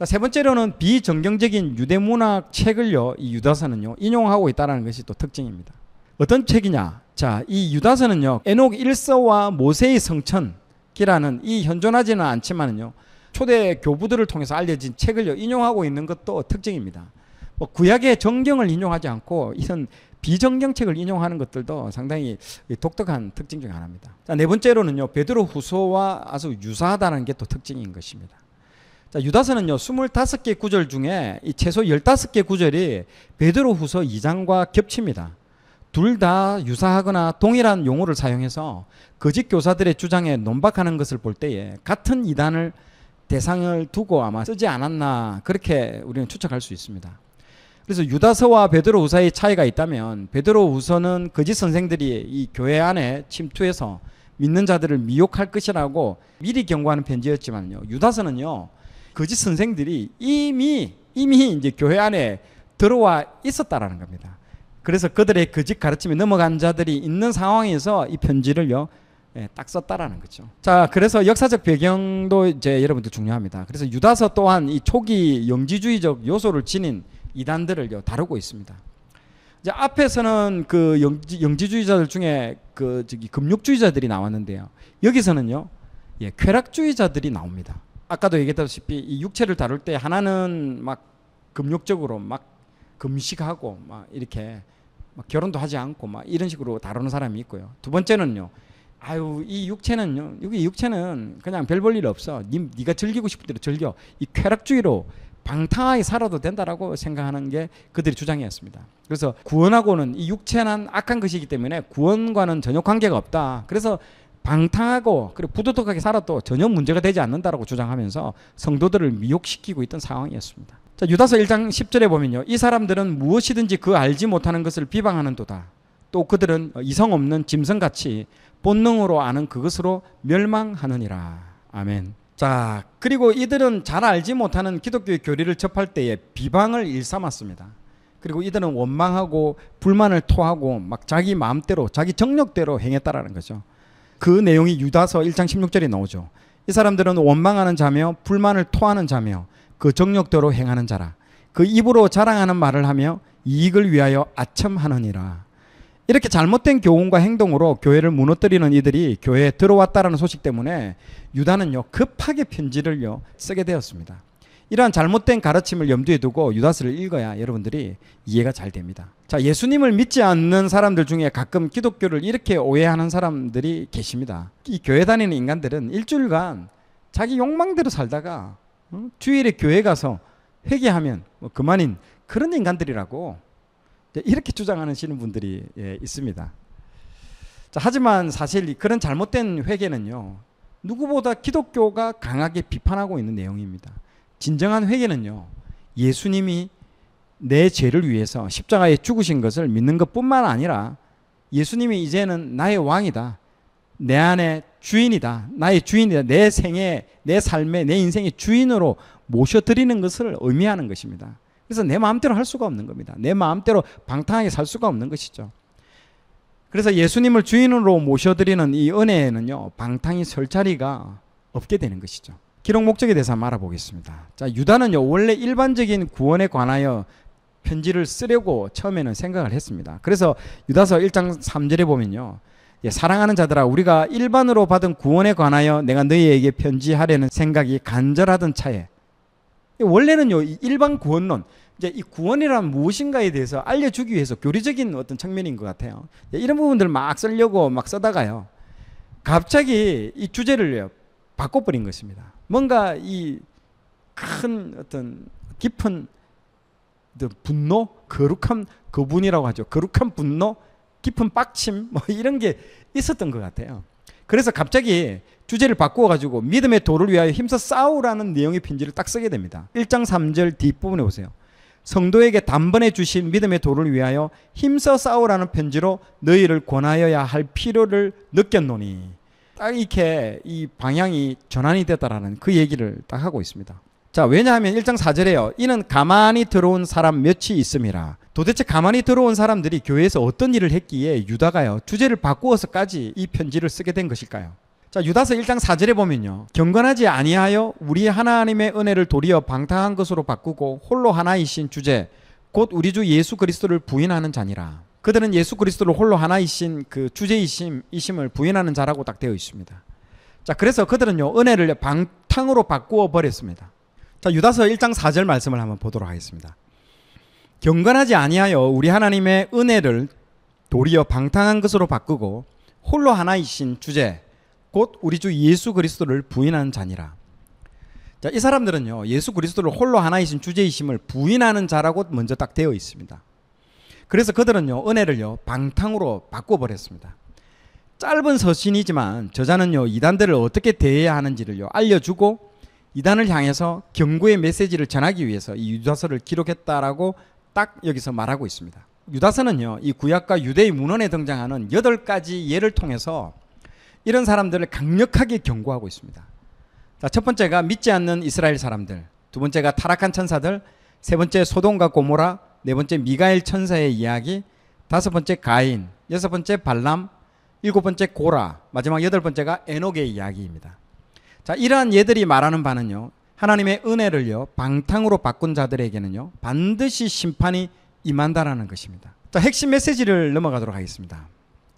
자, 세 번째로는 비정경적인 유대문학 책을요, 이 유다서는요, 인용하고 있다는 것이 또 특징입니다. 어떤 책이냐? 자, 이 유다서는요, 에녹 1서와 모세의 성천기라는 이 현존하지는 않지만은요, 초대 교부들을 통해서 알려진 책을요, 인용하고 있는 것도 특징입니다. 뭐 구약의 정경을 인용하지 않고 이런 비정경책을 인용하는 것들도 상당히 독특한 특징 중 하나입니다. 자, 네 번째로는요, 베드로 후소와 아주 유사하다는 게 또 특징인 것입니다. 자, 유다서는요, 25개 구절 중에 이 최소 15개 구절이 베드로 후서 2장과 겹칩니다. 둘 다 유사하거나 동일한 용어를 사용해서 거짓 교사들의 주장에 논박하는 것을 볼 때에 같은 이단을 대상을 두고 아마 쓰지 않았나 그렇게 우리는 추측할 수 있습니다. 그래서 유다서와 베드로 후서의 차이가 있다면 베드로 후서는 거짓 선생들이 이 교회 안에 침투해서 믿는 자들을 미혹할 것이라고 미리 경고하는 편지였지만요. 유다서는요. 거짓 선생들이 이미 이미 이제 교회 안에 들어와 있었다라는 겁니다. 그래서 그들의 거짓 가르침에 넘어간 자들이 있는 상황에서 이 편지를요. 예, 딱 썼다라는 거죠. 자, 그래서 역사적 배경도 이제 여러분들 중요합니다. 그래서 유다서 또한 이 초기 영지주의적 요소를 지닌 이단들을요 다루고 있습니다. 이제 앞에서는 그 영지, 주의자들 중에 그 저기 금욕주의자들이 나왔는데요. 여기서는요, 예, 쾌락주의자들이 나옵니다. 아까도 얘기했다시피 이 육체를 다룰 때 하나는 막 금욕적으로 막 금식하고 막 이렇게 막 결혼도 하지 않고 막 이런 식으로 다루는 사람이 있고요. 두 번째는요. 아유 이 육체는요. 여기 육체는 그냥 별 볼 일 없어. 니, 네가 즐기고 싶은 대로 즐겨. 이 쾌락주의로 방탕하게 살아도 된다라고 생각하는 게 그들의 주장이었습니다. 그래서 구원하고는 이 육체는 악한 것이기 때문에 구원과는 전혀 관계가 없다. 그래서 방탕하고 그리고 부도덕하게 살아도 전혀 문제가 되지 않는다라고 주장하면서 성도들을 미혹시키고 있던 상황이었습니다. 자, 유다서 1장 10절에 보면요. 이 사람들은 무엇이든지 그 알지 못하는 것을 비방하는도다. 또 그들은 이성 없는 짐승같이 본능으로 아는 그것으로 멸망하느니라. 아멘. 자, 그리고 이들은 잘 알지 못하는 기독교의 교리를 접할 때에 비방을 일삼았습니다. 그리고 이들은 원망하고 불만을 토하고 막 자기 마음대로 자기 정력대로 행했다라는 거죠. 그 내용이 유다서 1장 16절에 나오죠. 이 사람들은 원망하는 자며 불만을 토하는 자며 그 정욕대로 행하는 자라. 그 입으로 자랑하는 말을 하며 이익을 위하여 아첨하느니라. 이렇게 잘못된 교훈과 행동으로 교회를 무너뜨리는 이들이 교회에 들어왔다라는 소식 때문에 유다는요 급하게 편지를요 쓰게 되었습니다. 이러한 잘못된 가르침을 염두에 두고 유다스를 읽어야 여러분들이 이해가 잘 됩니다. 자, 예수님을 믿지 않는 사람들 중에 가끔 기독교를 이렇게 오해하는 사람들이 계십니다. 이 교회 다니는 인간들은 일주일간 자기 욕망대로 살다가 주일에 교회 가서 회개하면 뭐 그만인 그런 인간들이라고 이렇게 주장하시는 분들이 예, 있습니다. 자, 하지만 사실 그런 잘못된 회개는요 누구보다 기독교가 강하게 비판하고 있는 내용입니다. 진정한 회개는요. 예수님이 내 죄를 위해서 십자가에 죽으신 것을 믿는 것뿐만 아니라 예수님이 이제는 나의 왕이다. 내 안에 주인이다. 나의 주인이다. 내 생에, 내 삶에, 내 인생의 주인으로 모셔드리는 것을 의미하는 것입니다. 그래서 내 마음대로 할 수가 없는 겁니다. 내 마음대로 방탕하게 살 수가 없는 것이죠. 그래서 예수님을 주인으로 모셔드리는 이 은혜에는요, 방탕이 설 자리가 없게 되는 것이죠. 기록 목적에 대해서 한번 알아보겠습니다. 자, 유다는요, 원래 일반적인 구원에 관하여 편지를 쓰려고 처음에는 생각을 했습니다. 그래서 유다서 1장 3절에 보면요. 예, 사랑하는 자들아 우리가 일반으로 받은 구원에 관하여 내가 너희에게 편지하려는 생각이 간절하던 차에 예, 원래는요 일반 구원론 이제 이 구원이란 무엇인가에 대해서 알려주기 위해서 교리적인 어떤 측면인 것 같아요 예, 이런 부분들 막 쓰려고 막 쓰다가요 갑자기 이 주제를요 바꿔버린 것입니다. 뭔가 이 큰 어떤 깊은 분노, 거룩한 거분이라고 하죠. 거룩한 분노, 깊은 빡침, 뭐 이런 게 있었던 것 같아요. 그래서 갑자기 주제를 바꾸가지고 믿음의 도를 위하여 힘써 싸우라는 내용의 편지를 딱 쓰게 됩니다. 1장 3절 뒷부분에 보세요. 성도에게 단번에 주신 믿음의 도를 위하여 힘써 싸우라는 편지로 너희를 권하여야 할 필요를 느꼈노니 딱 이렇게 이 방향이 전환이 됐다라는 그 얘기를 딱 하고 있습니다. 자, 왜냐하면 1장 4절에요. 이는 가만히 들어온 사람 몇이 있음이라. 도대체 가만히 들어온 사람들이 교회에서 어떤 일을 했기에 유다가요. 주제를 바꾸어서까지 이 편지를 쓰게 된 것일까요? 자, 유다서 1장 4절에 보면요. 경건하지 아니하여 우리 하나님의 은혜를 도리어 방탕한 것으로 바꾸고 홀로 하나이신 주제 곧 우리 주 예수 그리스도를 부인하는 자니라. 그들은 예수 그리스도를 홀로 하나이신 그 주제이심 이심을 부인하는 자라고 딱 되어 있습니다. 자, 그래서 그들은요 은혜를 방탕으로 바꾸어 버렸습니다. 자, 유다서 1장 4절 말씀을 한번 보도록 하겠습니다. 경건하지 아니하여 우리 하나님의 은혜를 도리어 방탕한 것으로 바꾸고 홀로 하나이신 주제 곧 우리 주 예수 그리스도를 부인하는 자니라. 자, 이 사람들은요 예수 그리스도를 홀로 하나이신 주제이심을 부인하는 자라고 먼저 딱 되어 있습니다. 그래서 그들은요, 은혜를요, 방탕으로 바꿔버렸습니다. 짧은 서신이지만 저자는요, 이단들을 어떻게 대해야 하는지를요, 알려주고 이단을 향해서 경고의 메시지를 전하기 위해서 이 유다서를 기록했다라고 딱 여기서 말하고 있습니다. 유다서는요, 이 구약과 유대의 문헌에 등장하는 여덟 가지 예를 통해서 이런 사람들을 강력하게 경고하고 있습니다. 자, 첫 번째가 믿지 않는 이스라엘 사람들, 두 번째가 타락한 천사들, 세 번째 소돔과 고모라, 네 번째 미가엘 천사의 이야기, 다섯 번째 가인, 여섯 번째 발람, 일곱 번째 고라, 마지막 여덟 번째가 에녹의 이야기입니다. 자, 이러한 예들이 말하는 바는요. 하나님의 은혜를요. 방탕으로 바꾼 자들에게는요. 반드시 심판이 임한다라는 것입니다. 자, 핵심 메시지를 넘어가도록 하겠습니다.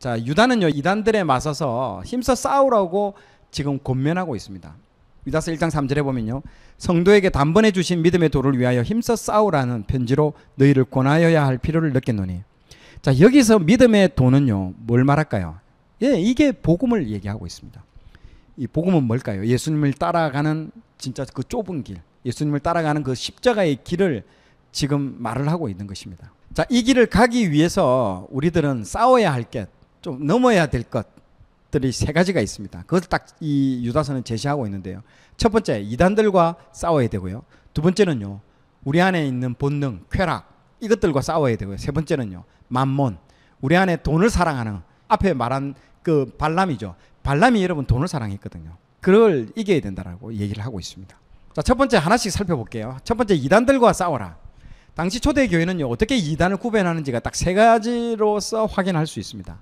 자, 유다는요. 이단들에 맞서서 힘써 싸우라고 지금 권면하고 있습니다. 위다서 1장 3절에 보면요. 성도에게 단번에 주신 믿음의 도를 위하여 힘써 싸우라는 편지로 너희를 권하여야 할 필요를 느꼈노니. 자, 여기서 믿음의 도는요. 뭘 말할까요? 예, 이게 복음을 얘기하고 있습니다. 이 복음은 뭘까요? 예수님을 따라가는 진짜 그 좁은 길, 예수님을 따라가는 그 십자가의 길을 지금 말을 하고 있는 것입니다. 자, 이 길을 가기 위해서 우리들은 싸워야 할 것, 좀 넘어야 될 것, 것들이 세 가지가 있습니다. 그것을 딱 이 유다서는 제시하고 있는데요. 첫 번째 이단들과 싸워야 되고요. 두 번째는요. 우리 안에 있는 본능, 쾌락 이것들과 싸워야 되고요. 세 번째는요. 만몬. 우리 안에 돈을 사랑하는 앞에 말한 그 발람이죠. 발람이 여러분 돈을 사랑했거든요. 그걸 이겨야 된다라고 얘기를 하고 있습니다. 자, 첫 번째 하나씩 살펴볼게요. 첫 번째 이단들과 싸워라. 당시 초대 교회는요. 어떻게 이단을 구별하는지가 딱 세 가지로서 확인할 수 있습니다.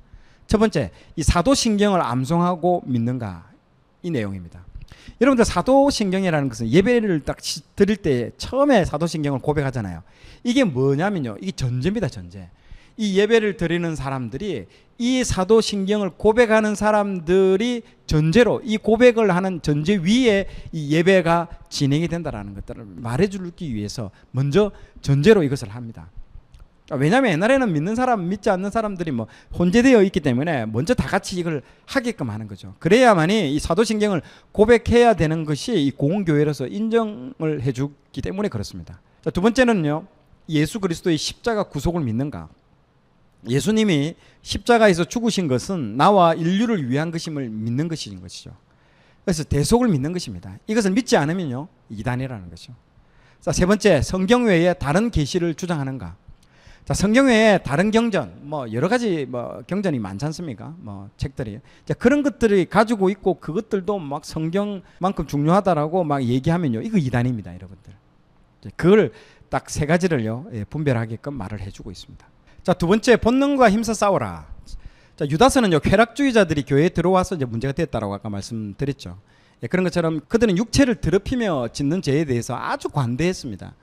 첫 번째, 이 사도신경을 암송하고 믿는가 이 내용입니다. 여러분들 사도신경이라는 것은 예배를 딱 드릴 때 처음에 사도신경을 고백하잖아요. 이게 뭐냐면요. 이게 전제입니다, 전제. 이 예배를 드리는 사람들이 이 사도신경을 고백하는 사람들이 전제로 이 고백을 하는 전제 위에 이 예배가 진행이 된다라는 것들을 말해주기 위해서 먼저 전제로 이것을 합니다. 아, 왜냐하면 옛날에는 믿는 사람 믿지 않는 사람들이 뭐 혼재되어 있기 때문에 먼저 다 같이 이걸 하게끔 하는 거죠. 그래야만이 이 사도신경을 고백해야 되는 것이 이 공교회로서 인정을 해주기 때문에 그렇습니다. 자, 두 번째는요. 예수 그리스도의 십자가 구속을 믿는가. 예수님이 십자가에서 죽으신 것은 나와 인류를 위한 것임을 믿는 것인 것이죠. 그래서 대속을 믿는 것입니다. 이것을 믿지 않으면요 이단이라는 거죠. 자세 번째 성경 외에 다른 계시를 주장하는가? 자, 성경 외에 다른 경전, 뭐 여러 가지 뭐 경전이 많지 않습니까? 뭐 책들이. 자, 그런 것들이 가지고 있고 그것들도 막 성경만큼 중요하다라고 막 얘기하면요. 이거 이단입니다, 여러분들. 그걸 딱 세 가지를요. 예, 분별하게끔 말을 해 주고 있습니다. 자, 두 번째 본능과 힘써 싸워라. 자, 유다서는요. 쾌락주의자들이 교회에 들어와서 이제 문제가 됐다라고 아까 말씀드렸죠. 예, 그런 것처럼 그들은 육체를 더럽히며 짓는 죄에 대해서 아주 관대했습니다.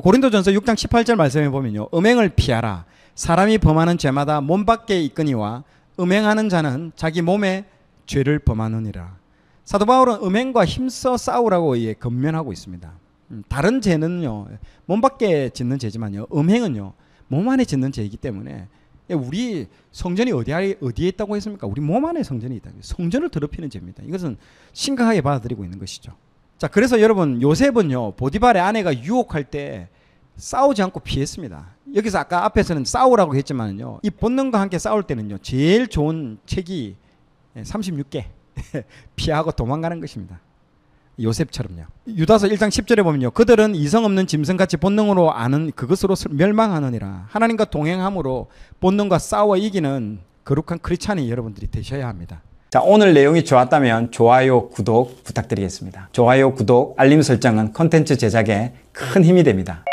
고린도전서 6장 18절 말씀해 보면요. 음행을 피하라. 사람이 범하는 죄마다 몸 밖에 있거니와 음행하는 자는 자기 몸에 죄를 범하느니라. 사도 바울은 음행과 힘써 싸우라고 예, 건면하고 있습니다. 음, 다른 죄는요. 몸 밖에 짓는 죄지만요. 음행은요. 몸 안에 짓는 죄이기 때문에 예, 우리 성전이 어디에, 어디에 있다고 했습니까? 우리 몸 안에 성전이 있다. 성전을 더럽히는 죄입니다. 이것은 심각하게 받아들이고 있는 것이죠. 자, 그래서 여러분 요셉은요. 보디발의 아내가 유혹할 때 싸우지 않고 피했습니다. 여기서 아까 앞에서는 싸우라고 했지만요. 이 본능과 함께 싸울 때는요. 제일 좋은 책이 36개 피하고 도망가는 것입니다. 요셉처럼요. 유다서 1장 10절에 보면요. 그들은 이성 없는 짐승같이 본능으로 아는 그것으로 멸망하느니라. 하나님과 동행함으로 본능과 싸워 이기는 거룩한 크리스찬이 여러분들이 되셔야 합니다. 자, 오늘 내용이 좋았다면 좋아요, 구독 부탁드리겠습니다. 좋아요, 구독, 알림 설정은 컨텐츠 제작에 큰 힘이 됩니다.